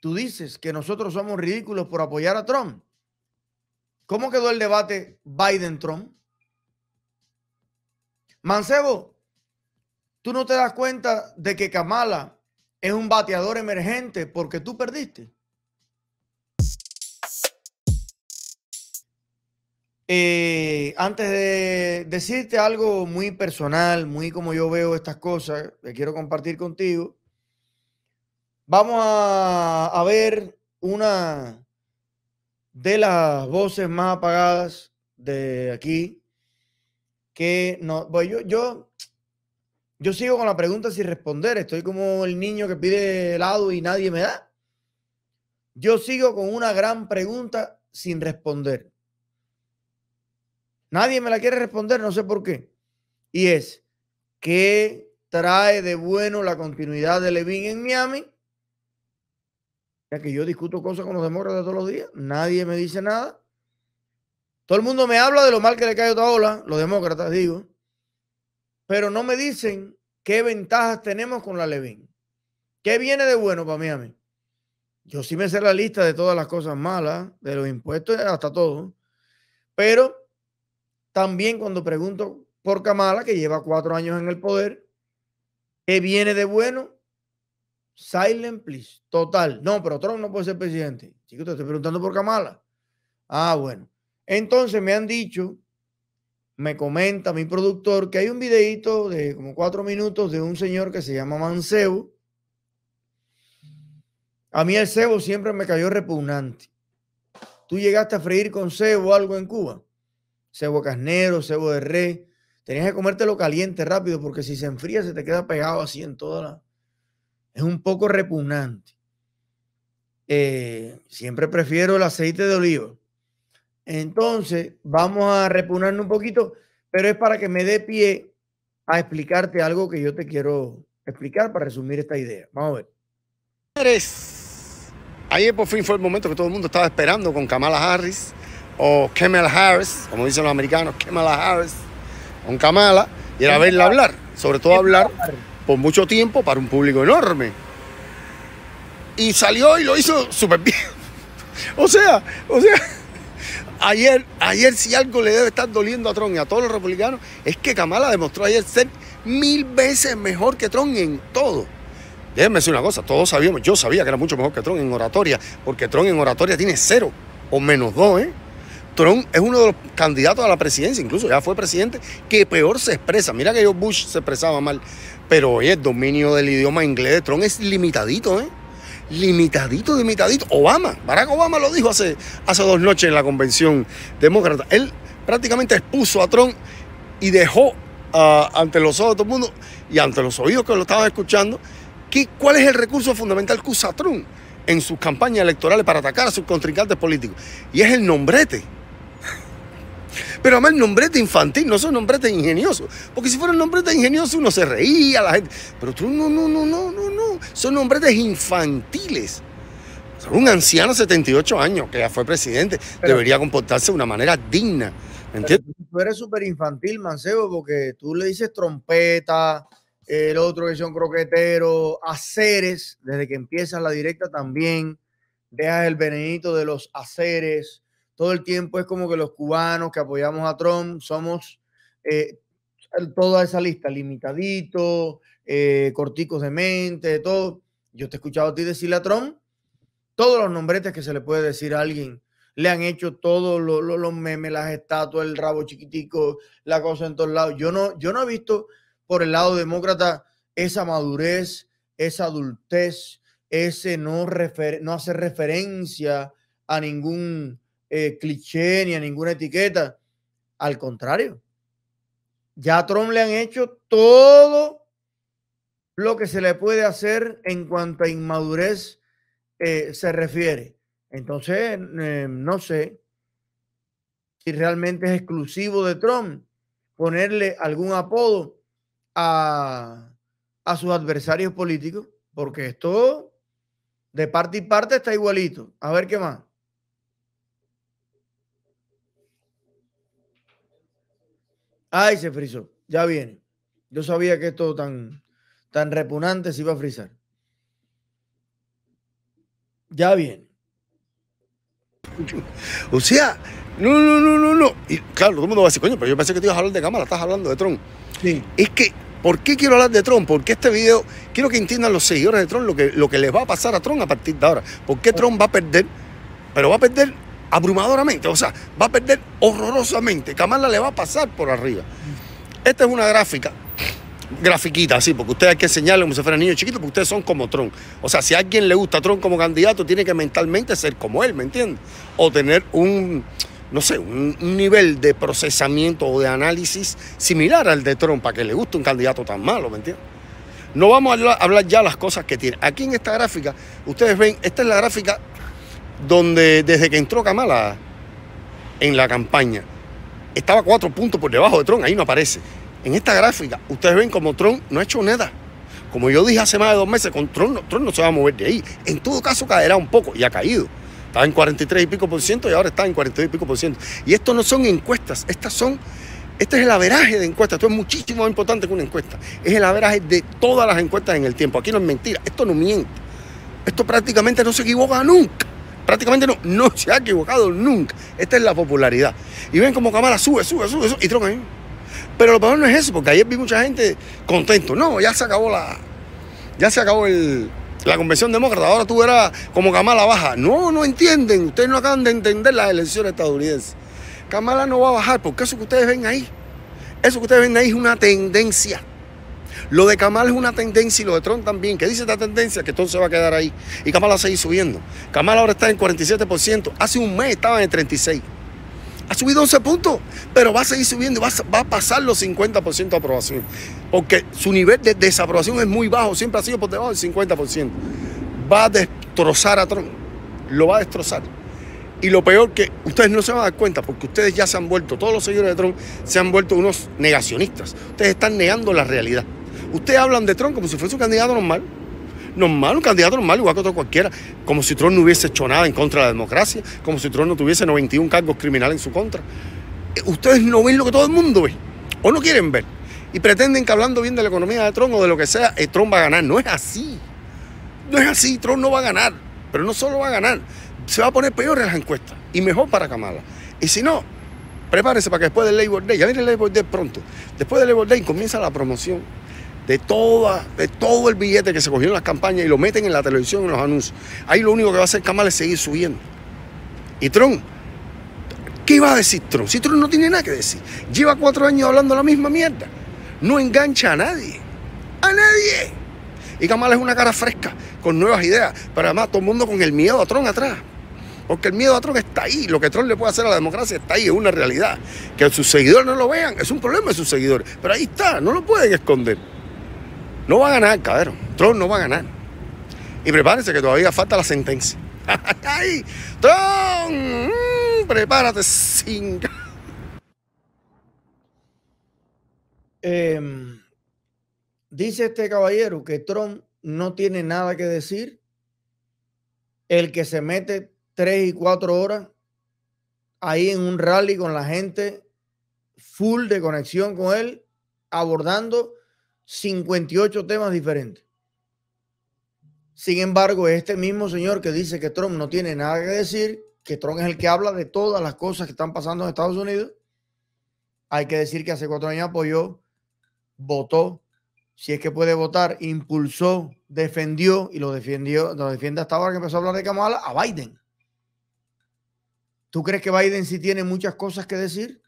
tú dices que nosotros somos ridículos por apoyar a Trump. ¿Cómo quedó el debate Biden-Trump? Mancebo, tú no te das cuenta de que Kamala es un bateador emergente porque tú perdiste. Eh, antes de decirte algo muy personal, muy como yo veo estas cosas, que quiero compartir contigo, Vamos a, ver una de las voces más apagadas de aquí. Que no, pues yo, yo, yo sigo con la pregunta sin responder. Estoy como el niño que pide helado y nadie me da. Yo sigo con una gran pregunta sin responder. Nadie me la quiere responder, no sé por qué. Y es, ¿qué trae de bueno la continuidad de Levin en Miami? Ya que yo discuto cosas con los demócratas todos los días, nadie me dice nada. Todo el mundo me habla de lo mal que le cae a ola, los demócratas, digo, pero no me dicen qué ventajas tenemos con la Levin. ¿Qué viene de bueno para mí a mí? Yo sí me sé la lista de todas las cosas malas, de los impuestos hasta todo, pero también cuando pregunto por Kamala, que lleva cuatro años en el poder, ¿qué viene de bueno? Silent, please. Total. No, pero Trump no puede ser presidente. Chico, te estoy preguntando por Kamala. Ah, bueno. Entonces me han dicho, me comenta mi productor, que hay un videito de como cuatro minutos de un señor que se llama Mancebo. A mí el cebo siempre me cayó repugnante. Tú llegaste a freír con cebo algo en Cuba. Cebo carnero, cebo de rey. Tenías que comértelo caliente rápido porque si se enfría se te queda pegado así en toda la es un poco repugnante. Eh, siempre prefiero el aceite de oliva. Entonces, vamos a repugnarnos un poquito, pero es para que me dé pie a explicarte algo que yo te quiero explicar para resumir esta idea. Vamos a ver. Ayer por fin fue el momento que todo el mundo estaba esperando con Kamala Harris o Kamala Harris, como dicen los americanos, Kamala Harris, con Kamala, y era verla hablar, sobre todo hablar por mucho tiempo para un público enorme. Y salió y lo hizo súper bien. o sea, o sea, ayer, ayer si algo le debe estar doliendo a Trump y a todos los republicanos, es que Kamala demostró ayer ser mil veces mejor que Trump en todo. Déjenme decir una cosa, todos sabíamos, yo sabía que era mucho mejor que Trump en oratoria, porque Trump en oratoria tiene cero o menos dos, ¿eh? Trump es uno de los candidatos a la presidencia, incluso ya fue presidente, que peor se expresa. Mira que yo Bush se expresaba mal. Pero oye, el dominio del idioma inglés de Trump es limitadito, ¿eh? Limitadito, limitadito. Obama, Barack Obama lo dijo hace, hace dos noches en la convención demócrata. Él prácticamente expuso a Trump y dejó ah, ante los ojos de todo el mundo y ante los oídos que lo estaban escuchando, ¿cuál es el recurso fundamental que usa Trump en sus campañas electorales para atacar a sus contrincantes políticos? Y es el nombrete. Pero además el nombrete infantil, no son nombretes ingeniosos. Porque si fueran nombretes ingeniosos uno se reía, la gente. Pero tú no, no, no, no, no, no. Son nombretes infantiles. Un anciano de 78 años que ya fue presidente debería comportarse de una manera digna. ¿Me entiendes? Tú eres súper infantil, Mancebo, porque tú le dices trompeta, el otro que son croquetero aceres, desde que empieza la directa también, veas el venenito de los aceres, todo el tiempo es como que los cubanos que apoyamos a Trump somos eh, toda esa lista, limitadito, eh, corticos de mente, todo. Yo te he escuchado a ti decirle a Trump todos los nombretes que se le puede decir a alguien. Le han hecho todos los memes, las estatuas, el rabo chiquitico, la cosa en todos lados. Yo no, yo no he visto por el lado demócrata esa madurez, esa adultez, ese no, refer no hacer referencia a ningún eh, cliché ni a ninguna etiqueta. Al contrario, ya a Trump le han hecho todo lo que se le puede hacer en cuanto a inmadurez eh, se refiere. Entonces, eh, no sé si realmente es exclusivo de Trump ponerle algún apodo a, a sus adversarios políticos, porque esto de parte y parte está igualito. A ver qué más. Ay, se frizó. Ya viene. Yo sabía que esto tan, tan repugnante se iba a frizar. Ya viene. O sea, no, no, no, no, no. Y claro, todo el mundo va a decir, coño, pero yo pensé que te ibas a hablar de cámara, estás hablando de Tron. Es que, ¿por qué quiero hablar de Tron? Porque este video, quiero que entiendan los seguidores de Tron lo que, lo que les va a pasar a Tron a partir de ahora. ¿Por qué Tron va a perder? Pero va a perder abrumadoramente, o sea, va a perder horrorosamente. Kamala le va a pasar por arriba. Esta es una gráfica, grafiquita así, porque ustedes hay que enseñarle como si fueran niños chiquitos, porque ustedes son como Tron. O sea, si a alguien le gusta Tron como candidato, tiene que mentalmente ser como él, ¿me entiendes? O tener un, no sé, un, nivel de procesamiento o de análisis similar al de Tron, para que le guste un candidato tan malo, ¿me entiendes? No vamos a hablar ya las cosas que tiene. Aquí en esta gráfica, ustedes ven, esta es la gráfica donde desde que entró Kamala en la campaña, estaba cuatro puntos por debajo de Trump, ahí no aparece. En esta gráfica, ustedes ven como Trump no ha hecho nada. Como yo dije hace más de dos meses, con Trump, no se va a mover de ahí. En todo caso, caerá un poco y ha caído. Estaba en 43 y pico por ciento y ahora está en 42 y pico por ciento. Y esto no son encuestas, estas son, este es el averaje de encuestas. Esto es muchísimo más importante que una encuesta. Es el averaje de todas las encuestas en el tiempo. Aquí no es mentira, esto no miente. Esto prácticamente no se equivoca nunca prácticamente no, no se ha equivocado nunca. Esta es la popularidad. Y ven como Kamala sube, sube, sube, y troca ahí. Pero lo peor no es eso, porque ayer vi mucha gente contento. No, ya se acabó la. Ya se acabó el, la convención demócrata. Ahora tú verás como Kamala baja. No, no entienden. Ustedes no acaban de entender las elecciones estadounidenses. Kamala no va a bajar, porque eso que ustedes ven ahí, eso que ustedes ven ahí es una tendencia. Lo de Kamal es una tendencia y lo de Trump también. ¿Qué dice esta tendencia? Que Trump se va a quedar ahí. Y Kamal va a seguir subiendo. Kamal ahora está en 47%. Hace un mes estaba en 36%. Ha subido 11 puntos, pero va a seguir subiendo, y va a pasar los 50% de aprobación. Porque su nivel de desaprobación es muy bajo, siempre ha sido por debajo del 50%. Va a destrozar a Trump, lo va a destrozar. Y lo peor que ustedes no se van a dar cuenta, porque ustedes ya se han vuelto, todos los seguidores de Trump se han vuelto unos negacionistas. Ustedes están negando la realidad. Ustedes hablan de Trump como si fuese un candidato normal. Normal, un candidato normal, igual que otro cualquiera. Como si Trump no hubiese hecho nada en contra de la democracia. Como si Trump no tuviese 91 cargos criminales en su contra. Eh, ustedes no ven lo que todo el mundo ve. O no quieren ver. Y pretenden que hablando bien de la economía de Trump o de lo que sea, eh, Trump va a ganar. No es así. No es así. Trump no va a ganar. Pero no solo va a ganar. Se va a poner peor en las encuestas. Y mejor para Kamala. Y si no, prepárense para que después del Labor Day, ya viene el Labor Day pronto, después del Labor Day comienza la promoción de, toda, de todo el billete que se cogió en las campañas y lo meten en la televisión, en los anuncios. Ahí lo único que va a hacer Kamala es seguir subiendo. Y Trump, ¿qué iba a decir Trump? Si Trump no tiene nada que decir. Lleva cuatro años hablando la misma mierda. No engancha a nadie. A nadie. Y Kamala es una cara fresca, con nuevas ideas. Pero además todo el mundo con el miedo a Trump atrás. Porque el miedo a Trump está ahí. Lo que Trump le puede hacer a la democracia está ahí, es una realidad. Que sus seguidores no lo vean, es un problema de sus seguidores. Pero ahí está, no lo pueden esconder. No va a ganar, cabrón. Trump no va a ganar. Y prepárense que todavía falta la sentencia. ¡Ay! ¡Tron! Mm, prepárate, sin. Em, dice este caballero que Trump no tiene nada que decir. El que se mete tres y cuatro horas ahí en un rally con la gente, full de conexión con él, abordando 58 temas diferentes. Sin embargo, este mismo señor que dice que Trump no tiene nada que decir, que Trump es el que habla de todas las cosas que están pasando en Estados Unidos, hay que decir que hace cuatro años apoyó, votó, si es que puede votar, impulsó, defendió y lo defendió, lo defiende hasta ahora que empezó a hablar de Kamala a Biden. ¿Tú crees que Biden sí tiene muchas cosas que decir?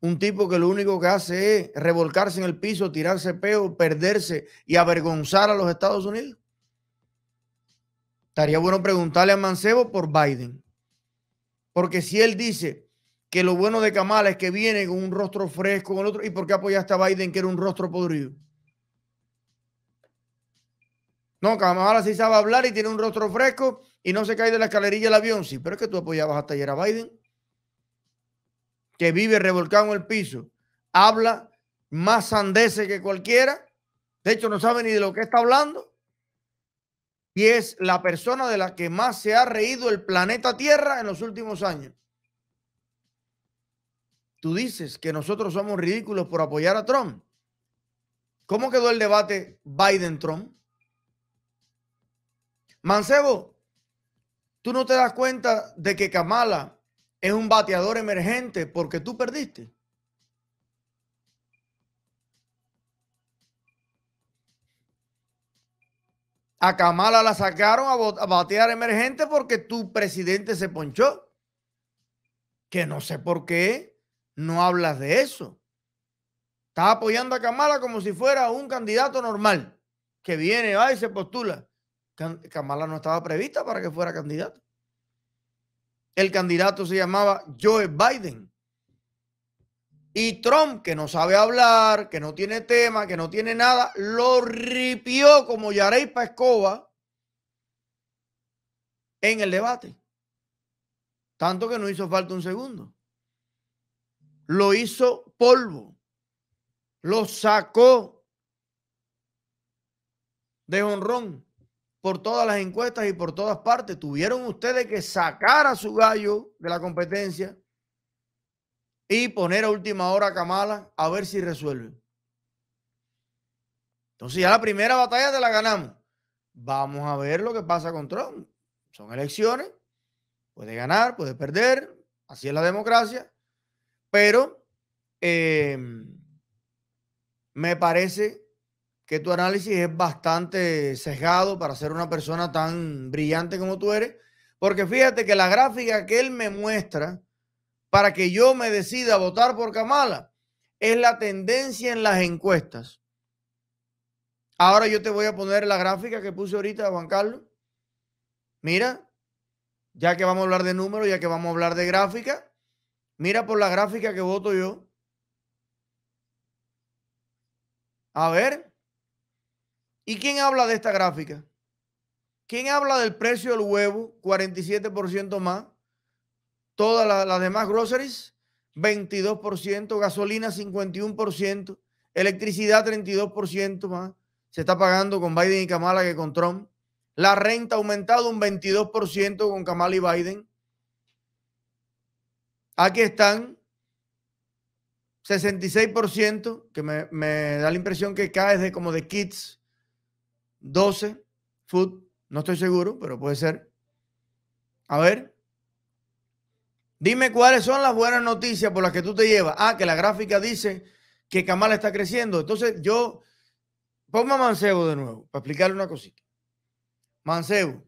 Un tipo que lo único que hace es revolcarse en el piso, tirarse peo, perderse y avergonzar a los Estados Unidos. Estaría bueno preguntarle a Mancebo por Biden. Porque si él dice que lo bueno de Kamala es que viene con un rostro fresco, con otro, ¿y por qué apoyaste a Biden que era un rostro podrido? No, Kamala sí sabe hablar y tiene un rostro fresco y no se cae de la escalerilla del avión. Sí, pero es que tú apoyabas hasta ayer a Biden que vive revolcado en el piso, habla más sandese que cualquiera. De hecho, no sabe ni de lo que está hablando. Y es la persona de la que más se ha reído el planeta Tierra en los últimos años. Tú dices que nosotros somos ridículos por apoyar a Trump. ¿Cómo quedó el debate Biden-Trump? Mancebo, tú no te das cuenta de que Kamala es un bateador emergente porque tú perdiste. A Kamala la sacaron a batear emergente porque tu presidente se ponchó. Que no sé por qué no hablas de eso. Estás apoyando a Kamala como si fuera un candidato normal que viene, va y se postula. Kamala no estaba prevista para que fuera candidato el candidato se llamaba Joe Biden. Y Trump, que no sabe hablar, que no tiene tema, que no tiene nada, lo ripió como Yarey Escoba en el debate. Tanto que no hizo falta un segundo. Lo hizo polvo. Lo sacó de honrón por todas las encuestas y por todas partes. Tuvieron ustedes que sacar a su gallo de la competencia y poner a última hora a Kamala a ver si resuelve. Entonces ya la primera batalla te la ganamos. Vamos a ver lo que pasa con Trump. Son elecciones. Puede ganar, puede perder. Así es la democracia. Pero eh, me parece que tu análisis es bastante sesgado para ser una persona tan brillante como tú eres, porque fíjate que la gráfica que él me muestra para que yo me decida a votar por Kamala es la tendencia en las encuestas. Ahora yo te voy a poner la gráfica que puse ahorita, Juan Carlos. Mira, ya que vamos a hablar de números, ya que vamos a hablar de gráfica, mira por la gráfica que voto yo. A ver, ¿Y quién habla de esta gráfica? ¿Quién habla del precio del huevo? 47% más. Todas las, demás groceries, 22%. Gasolina, 51%. Electricidad, 32% más. Se está pagando con Biden y Kamala que con Trump. La renta ha aumentado un 22% con Kamala y Biden. Aquí están 66%, que me, da la impresión que cae de como de kids 12 foot, no estoy seguro, pero puede ser. A ver. Dime cuáles son las buenas noticias por las que tú te llevas. Ah, que la gráfica dice que Kamala está creciendo. Entonces yo, pongo a Mancebo de nuevo, para explicarle una cosita. Mancebo,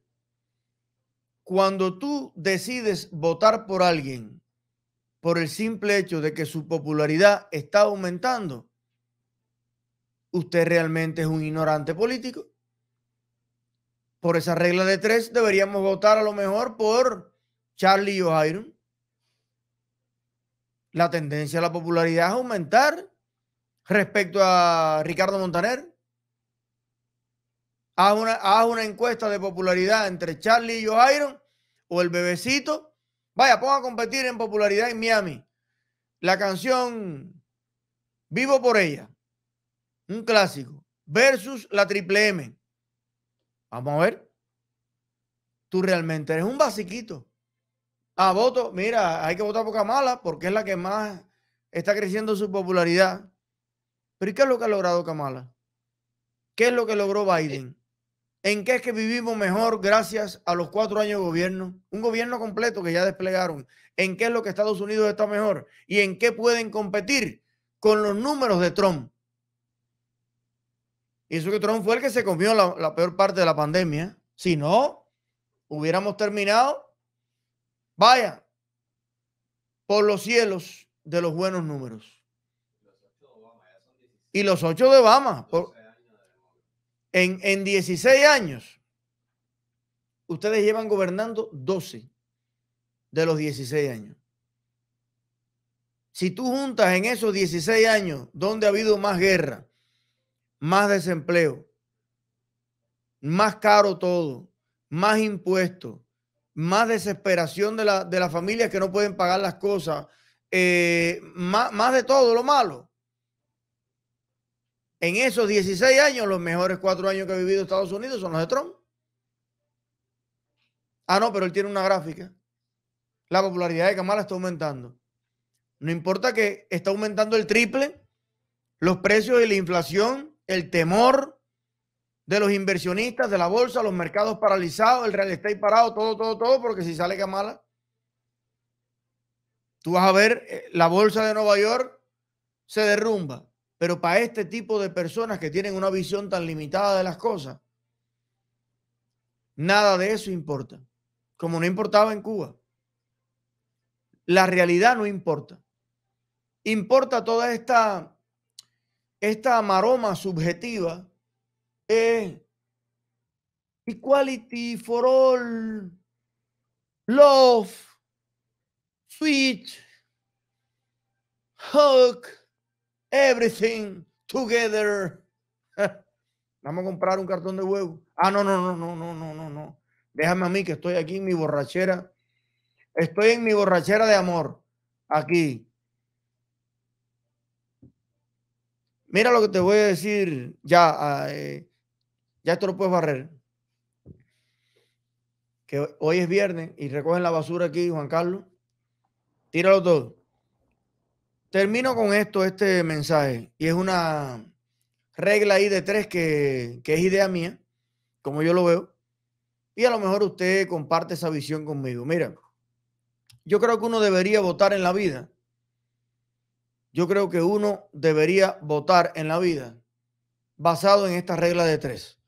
cuando tú decides votar por alguien por el simple hecho de que su popularidad está aumentando, usted realmente es un ignorante político por esa regla de tres, deberíamos votar a lo mejor por Charlie y O'Hiron. La tendencia a la popularidad es aumentar respecto a Ricardo Montaner. Haz una, una encuesta de popularidad entre Charlie y O'Hiron o el bebecito. Vaya, ponga a competir en popularidad en Miami. La canción Vivo por ella, un clásico, versus la Triple M Vamos a ver. Tú realmente eres un basiquito. A ah, voto. Mira, hay que votar por Kamala porque es la que más está creciendo su popularidad. Pero ¿y qué es lo que ha logrado Kamala? ¿Qué es lo que logró Biden? ¿En qué es que vivimos mejor gracias a los cuatro años de gobierno? Un gobierno completo que ya desplegaron. ¿En qué es lo que Estados Unidos está mejor? ¿Y en qué pueden competir con los números de Trump? Y eso que Trump fue el que se comió la, peor parte de la pandemia. Si no, hubiéramos terminado, vaya, por los cielos de los buenos números. Y los ocho de Obama, en, en 16 años, ustedes llevan gobernando 12 de los 16 años. Si tú juntas en esos 16 años donde ha habido más guerra, más desempleo, más caro todo, más impuestos, más desesperación de, la, las familias que no pueden pagar las cosas, eh, más, más de todo lo malo. En esos 16 años, los mejores cuatro años que ha vivido Estados Unidos son los de Trump. Ah, no, pero él tiene una gráfica. La popularidad de Kamala está aumentando. No importa que está aumentando el triple los precios y la inflación el temor de los inversionistas, de la bolsa, los mercados paralizados, el real estate parado, todo, todo, todo, porque si sale Kamala, tú vas a ver eh, la bolsa de Nueva York se derrumba. Pero para este tipo de personas que tienen una visión tan limitada de las cosas, nada de eso importa, como no importaba en Cuba. La realidad no importa. Importa toda esta esta maroma subjetiva es equality for all, love, sweet, hug, everything together. Vamos a comprar un cartón de huevo. Ah, no, no, no, no, no, no, no, no. Déjame a mí que estoy aquí en mi borrachera. Estoy en mi borrachera de amor. Aquí. Mira lo que te voy a decir ya. Ah, eh, ya esto lo puedes barrer. Que hoy es viernes y recogen la basura aquí, Juan Carlos. Tíralo todo. Termino con esto, este mensaje. Y es una regla ahí de tres que, que es idea mía, como yo lo veo. Y a lo mejor usted comparte esa visión conmigo. Mira, yo creo que uno debería votar en la vida yo creo que uno debería votar en la vida basado en esta regla de tres.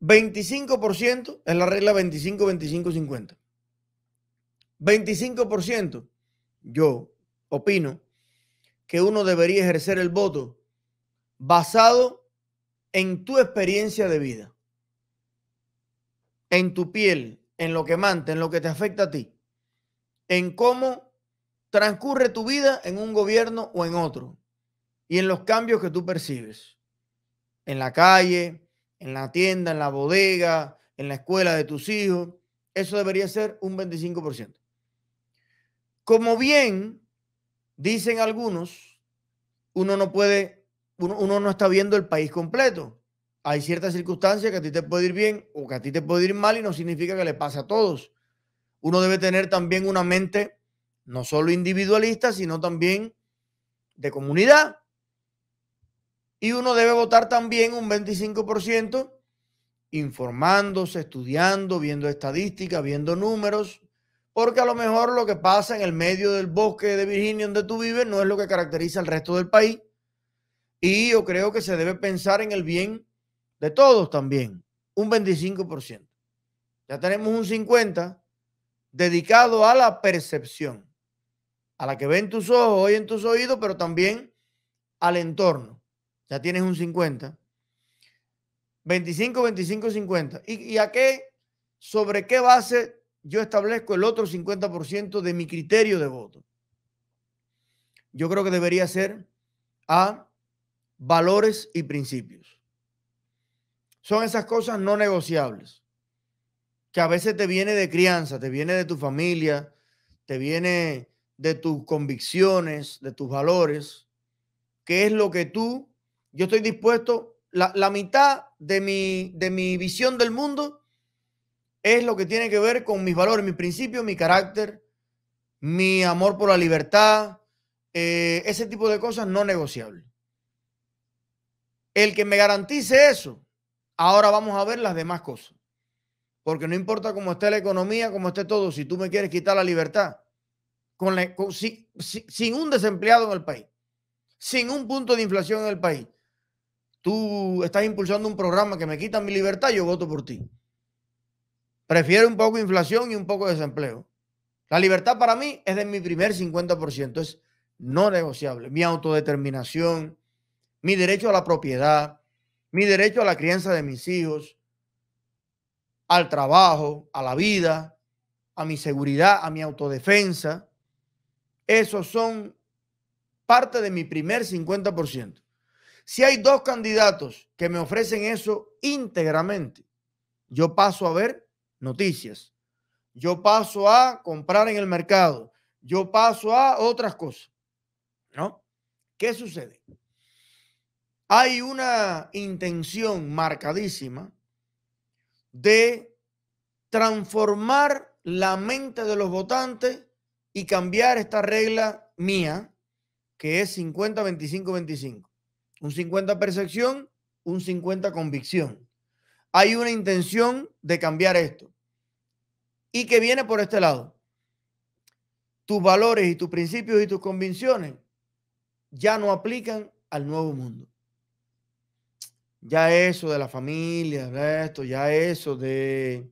25% es la regla 25, 25, 50. 25% yo opino que uno debería ejercer el voto basado en tu experiencia de vida, en tu piel, en lo que manta, en lo que te afecta a ti, en cómo transcurre tu vida en un gobierno o en otro y en los cambios que tú percibes. En la calle, en la tienda, en la bodega, en la escuela de tus hijos. Eso debería ser un 25%. Como bien dicen algunos, uno no puede, uno, no está viendo el país completo. Hay ciertas circunstancias que a ti te puede ir bien o que a ti te puede ir mal y no significa que le pase a todos. Uno debe tener también una mente no solo individualista, sino también de comunidad. Y uno debe votar también un 25% informándose, estudiando, viendo estadísticas, viendo números, porque a lo mejor lo que pasa en el medio del bosque de Virginia donde tú vives no es lo que caracteriza al resto del país. Y yo creo que se debe pensar en el bien de todos también, un 25%. Ya tenemos un 50% dedicado a la percepción a la que en tus ojos, en tus oídos, pero también al entorno. Ya tienes un 50. 25, 25, 50. ¿Y, y a qué? ¿Sobre qué base yo establezco el otro 50% de mi criterio de voto? Yo creo que debería ser a valores y principios. Son esas cosas no negociables, que a veces te viene de crianza, te viene de tu familia, te viene de tus convicciones, de tus valores, qué es lo que tú, yo estoy dispuesto, la, mitad de mi, de mi visión del mundo es lo que tiene que ver con mis valores, mis principios, mi carácter, mi amor por la libertad, eh, ese tipo de cosas no negociables. El que me garantice eso, ahora vamos a ver las demás cosas. Porque no importa cómo esté la economía, cómo esté todo, si tú me quieres quitar la libertad, sin un desempleado en el país, sin un punto de inflación en el país, tú estás impulsando un programa que me quita mi libertad, yo voto por ti. Prefiero un poco de inflación y un poco de desempleo. La libertad para mí es de mi primer 50%, es no negociable. Mi autodeterminación, mi derecho a la propiedad, mi derecho a la crianza de mis hijos, al trabajo, a la vida, a mi seguridad, a mi autodefensa. Esos son parte de mi primer 50%. Si hay dos candidatos que me ofrecen eso íntegramente, yo paso a ver noticias, yo paso a comprar en el mercado, yo paso a otras cosas. ¿No? ¿Qué sucede? Hay una intención marcadísima de transformar la mente de los votantes y cambiar esta regla mía, que es 50, 25, 25. Un 50 percepción, un 50 convicción. Hay una intención de cambiar esto y que viene por este lado. Tus valores y tus principios y tus convicciones ya no aplican al nuevo mundo. Ya eso de la familia, esto, ya eso de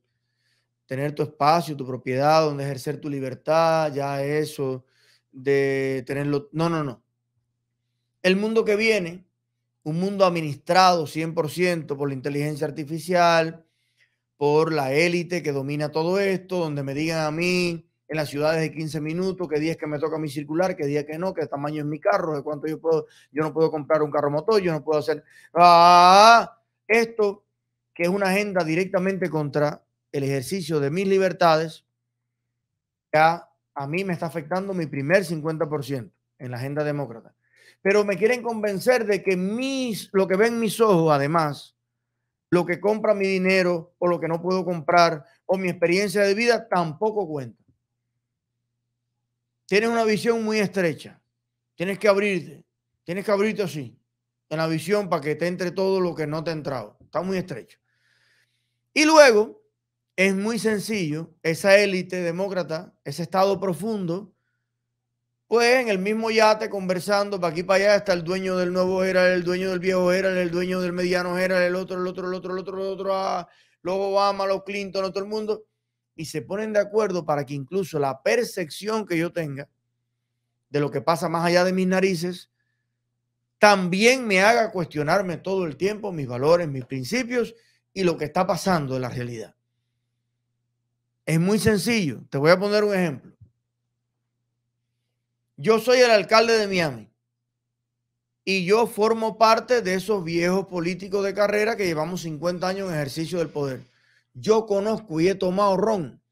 tener tu espacio, tu propiedad, donde ejercer tu libertad, ya eso de tenerlo. No, no, no. El mundo que viene, un mundo administrado 100% por la inteligencia artificial, por la élite que domina todo esto, donde me digan a mí en las ciudades de 15 minutos, qué día es que me toca mi circular, qué día que no, qué tamaño es mi carro, de cuánto yo puedo, yo no puedo comprar un carro motor, yo no puedo hacer ah, esto que es una agenda directamente contra el ejercicio de mis libertades, ya a mí me está afectando mi primer 50% en la agenda demócrata. Pero me quieren convencer de que mis, lo que ven mis ojos, además, lo que compra mi dinero o lo que no puedo comprar o mi experiencia de vida tampoco cuenta. Tienes una visión muy estrecha. Tienes que abrirte. Tienes que abrirte así, en la visión para que te entre todo lo que no te ha entrado. Está muy estrecho. Y luego, es muy sencillo, esa élite demócrata, ese estado profundo, pues en el mismo yate conversando, para aquí para allá está el dueño del nuevo era, el dueño del viejo era, el dueño del mediano era, el otro, el otro, el otro, el otro, el otro, ah, los Obama, los Clinton, todo el mundo, y se ponen de acuerdo para que incluso la percepción que yo tenga de lo que pasa más allá de mis narices, también me haga cuestionarme todo el tiempo mis valores, mis principios y lo que está pasando en la realidad. Es muy sencillo. Te voy a poner un ejemplo. Yo soy el alcalde de Miami y yo formo parte de esos viejos políticos de carrera que llevamos 50 años en ejercicio del poder. Yo conozco y he tomado ron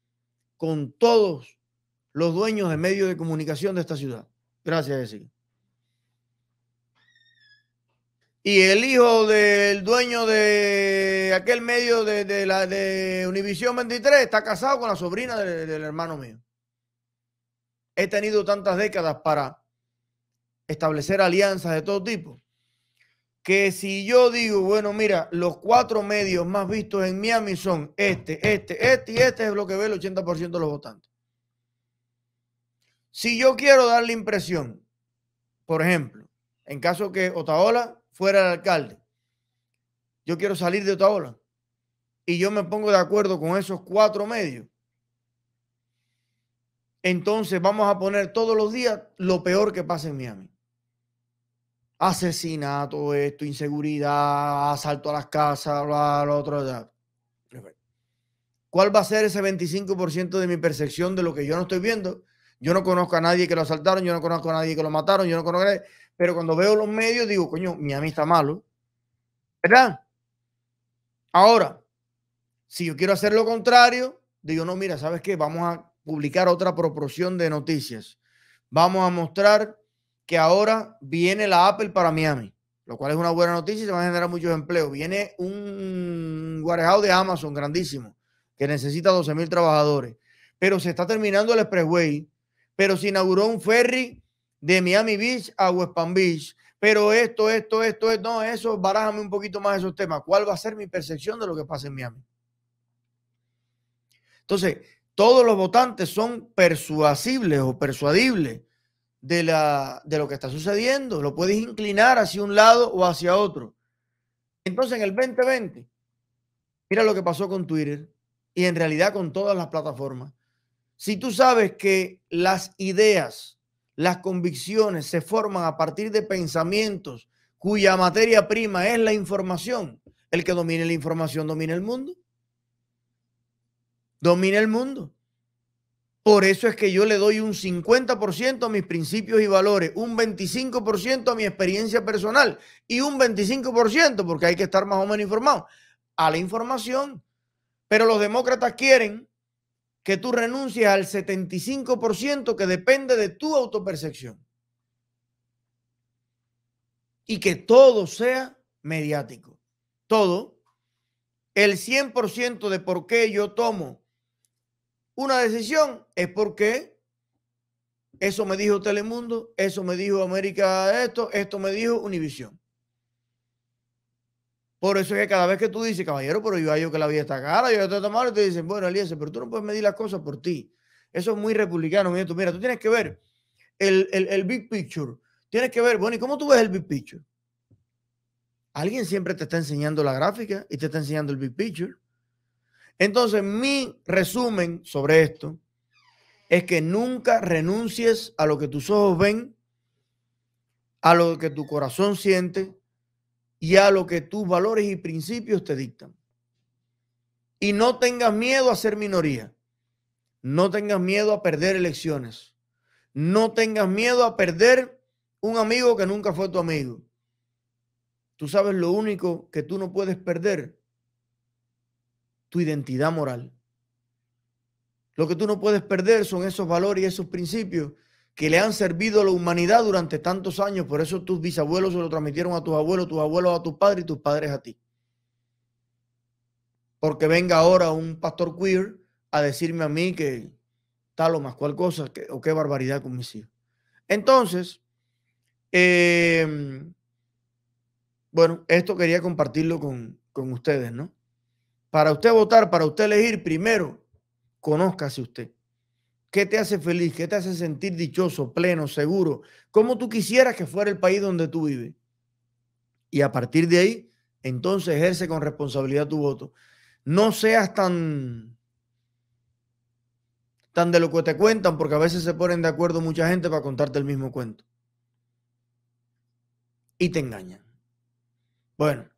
con todos los dueños de medios de comunicación de esta ciudad. Gracias, Jessica. y el hijo del dueño de aquel medio de, la Univisión 23 está casado con la sobrina del, hermano mío. He tenido tantas décadas para establecer alianzas de todo tipo que si yo digo, bueno, mira, los cuatro medios más vistos en Miami son este, este, este y este es lo que ve el 80% de los votantes. Si yo quiero dar la impresión, por ejemplo, en caso que Otaola fuera el alcalde, yo quiero salir de ola y yo me pongo de acuerdo con esos cuatro medios, entonces vamos a poner todos los días lo peor que pasa en Miami. Asesinato, esto, inseguridad, asalto a las casas, bla, lo otro. ¿Cuál va a ser ese 25% de mi percepción de lo que yo no estoy viendo? Yo no conozco a nadie que lo asaltaron, yo no conozco a nadie que lo mataron, yo no conozco a nadie. Pero cuando veo los medios, digo, coño, Miami está malo. ¿Verdad? Ahora, si yo quiero hacer lo contrario, digo, no, mira, ¿sabes qué? Vamos a publicar otra proporción de noticias. Vamos a mostrar que ahora viene la Apple para Miami, lo cual es una buena noticia y se van a generar muchos empleos. Viene un guarejado de Amazon grandísimo que necesita 12 mil trabajadores, pero se está terminando el expressway, pero se inauguró un ferry de Miami Beach a West Palm Beach. Pero esto, esto, esto, esto, no, eso, barájame un poquito más esos temas. ¿Cuál va a ser mi percepción de lo que pasa en Miami? Entonces, todos los votantes son persuasibles o persuadibles de, la, de lo que está sucediendo. Lo puedes inclinar hacia un lado o hacia otro. Entonces, en el 2020, mira lo que pasó con Twitter y en realidad con todas las plataformas. Si tú sabes que las ideas las convicciones se forman a partir de pensamientos cuya materia prima es la información. El que domine la información domina el mundo. Domina el mundo. Por eso es que yo le doy un 50% a mis principios y valores, un 25% a mi experiencia personal y un 25%, porque hay que estar más o menos informado, a la información. Pero los demócratas quieren que tú renuncies al 75% que depende de tu autopercepción. Y que todo sea mediático. Todo. El 100% de por qué yo tomo una decisión es porque eso me dijo Telemundo, eso me dijo América esto, esto me dijo Univisión. Por eso es que cada vez que tú dices, caballero, pero yo que la vida está cara, yo estoy tomando, y te dicen, bueno, Eliezer, pero tú no puedes medir las cosas por ti. Eso es muy republicano, tú Mira, tú tienes que ver el, el big picture. Tienes que ver, bueno, ¿y cómo tú ves el big picture? Alguien siempre te está enseñando la gráfica y te está enseñando el big picture. Entonces, mi resumen sobre esto es que nunca renuncies a lo que tus ojos ven, a lo que tu corazón siente, y a lo que tus valores y principios te dictan. Y no tengas miedo a ser minoría. No tengas miedo a perder elecciones. No tengas miedo a perder un amigo que nunca fue tu amigo. Tú sabes lo único que tú no puedes perder, tu identidad moral. Lo que tú no puedes perder son esos valores y esos principios que le han servido a la humanidad durante tantos años. Por eso tus bisabuelos se lo transmitieron a tus abuelos, tus abuelos a tus padres y tus padres a ti. Porque venga ahora un pastor queer a decirme a mí que tal o más cual cosa o qué barbaridad con mis hijos. Entonces, em, bueno, esto quería compartirlo con, con ustedes, ¿no? Para usted votar, para usted elegir, primero, conózcase usted. ¿Qué te hace feliz? ¿Qué te hace sentir dichoso, pleno, seguro? ¿Cómo tú quisieras que fuera el país donde tú vives? Y a partir de ahí, entonces ejerce con responsabilidad tu voto. No seas tan tan de lo que te cuentan, porque a veces se ponen de acuerdo mucha gente para contarte el mismo cuento. Y te engañan. Bueno,